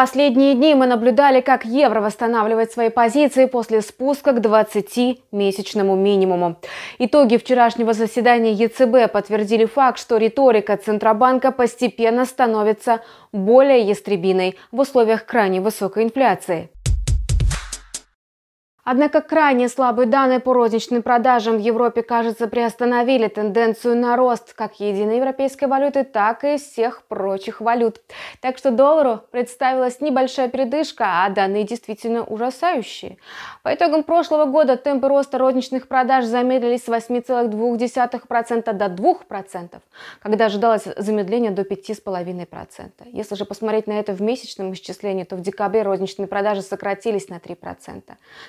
Последние дни мы наблюдали, как евро восстанавливает свои позиции после спуска к 20-месячному минимуму. Итоги вчерашнего заседания ЕЦБ подтвердили факт, что риторика Центробанка постепенно становится более ястребиной в условиях крайне высокой инфляции. Однако крайне слабые данные по розничным продажам в Европе, кажется, приостановили тенденцию на рост как единой европейской валюты, так и всех прочих валют. Так что доллару представилась небольшая передышка, а данные действительно ужасающие. По итогам прошлого года темпы роста розничных продаж замедлились с 8,2% до 2%, когда ожидалось замедление до 5,5%. Если же посмотреть на это в месячном исчислении, то в декабре розничные продажи сократились на 3%.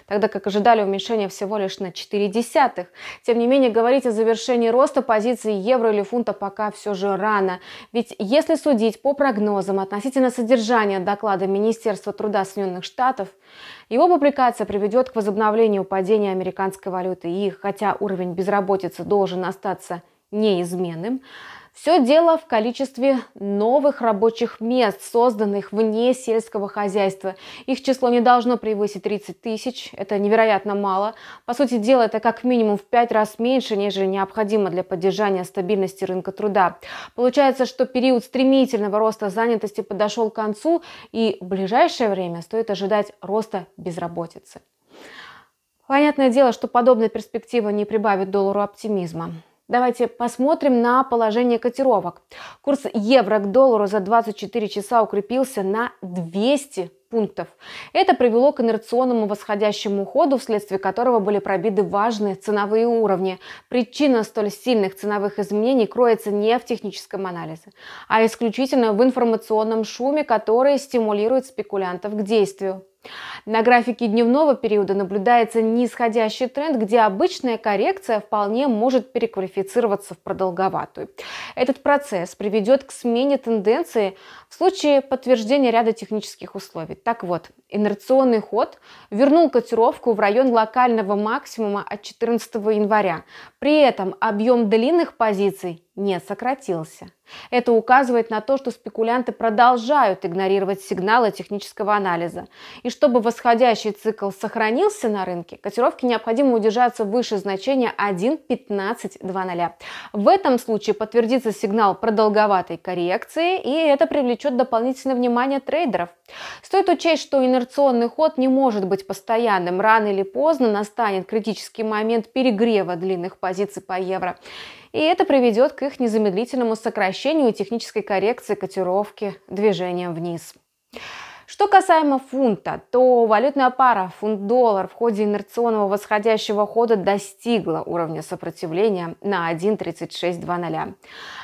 Тогда тогда как ожидали уменьшения всего лишь на 4 десятых. Тем не менее, говорить о завершении роста позиции евро или фунта пока все же рано. Ведь если судить по прогнозам относительно содержания доклада Министерства труда Соединенных Штатов, его публикация приведет к возобновлению падения американской валюты. И хотя уровень безработицы должен остаться неизменным, все дело в количестве новых рабочих мест, созданных вне сельского хозяйства. Их число не должно превысить 30 тысяч, это невероятно мало. По сути дела, это как минимум в 5 раз меньше, нежели необходимо для поддержания стабильности рынка труда. Получается, что период стремительного роста занятости подошел к концу, и в ближайшее время стоит ожидать роста безработицы. Понятное дело, что подобная перспектива не прибавит доллару оптимизма. Давайте посмотрим на положение котировок. Курс евро к доллару за 24 часа укрепился на 200 пунктов. Это привело к инерционному восходящему ходу, вследствие которого были пробиты важные ценовые уровни. Причина столь сильных ценовых изменений кроется не в техническом анализе, а исключительно в информационном шуме, который стимулирует спекулянтов к действию. На графике дневного периода наблюдается нисходящий тренд, где обычная коррекция вполне может переквалифицироваться в продолговатую. Этот процесс приведет к смене тенденции в случае подтверждения ряда технических условий. Так вот, инерционный ход вернул котировку в район локального максимума от 14 января. При этом объем длинных позиций не сократился. Это указывает на то, что спекулянты продолжают игнорировать сигналы технического анализа. И чтобы восходящий цикл сохранился на рынке, котировки необходимо удержаться выше значения 1.1520. В этом случае подтвердится сигнал продолговатой коррекции, и это привлечет дополнительное внимание трейдеров. Стоит учесть, что инерционный ход не может быть постоянным. Рано или поздно настанет критический момент перегрева длинных позиций по евро и это приведет к их незамедлительному сокращению и технической коррекции котировки движением вниз. Что касаемо фунта, то валютная пара фунт-доллар в ходе инерционного восходящего хода достигла уровня сопротивления на 1.3620,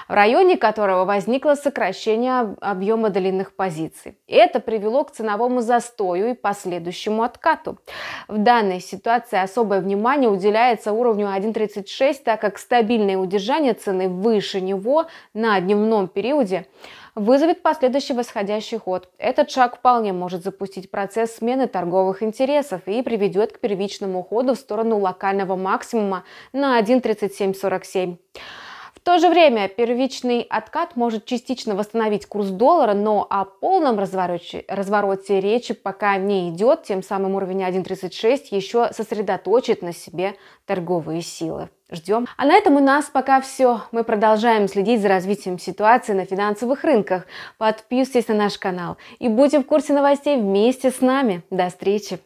в районе которого возникло сокращение объема длинных позиций. Это привело к ценовому застою и последующему откату. В данной ситуации особое внимание уделяется уровню 1.36, так как стабильное удержание цены выше него на дневном периоде – вызовет последующий восходящий ход. Этот шаг вполне может запустить процесс смены торговых интересов и приведет к первичному ходу в сторону локального максимума на 1.3747. В то же время первичный откат может частично восстановить курс доллара, но о полном развороте, развороте речи пока не идет, тем самым уровень 1.36 еще сосредоточит на себе торговые силы. Ждем. А на этом у нас пока все. Мы продолжаем следить за развитием ситуации на финансовых рынках. Подписывайтесь на наш канал и будьте в курсе новостей вместе с нами. До встречи!